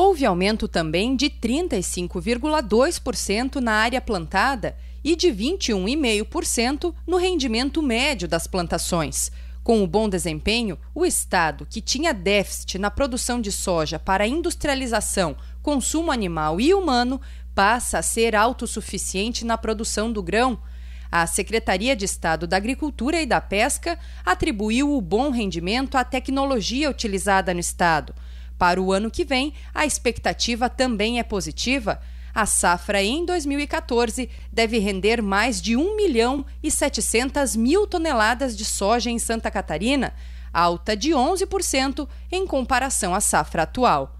Houve aumento também de 35,2% na área plantada e de 21,5% no rendimento médio das plantações. Com o bom desempenho, o Estado, que tinha déficit na produção de soja para industrialização, consumo animal e humano, passa a ser autossuficiente na produção do grão. A Secretaria de Estado da Agricultura e da Pesca atribuiu o bom rendimento à tecnologia utilizada no Estado. Para o ano que vem, a expectativa também é positiva. A safra em 2014 deve render mais de 1 milhão e 700 mil toneladas de soja em Santa Catarina, alta de 11% em comparação à safra atual.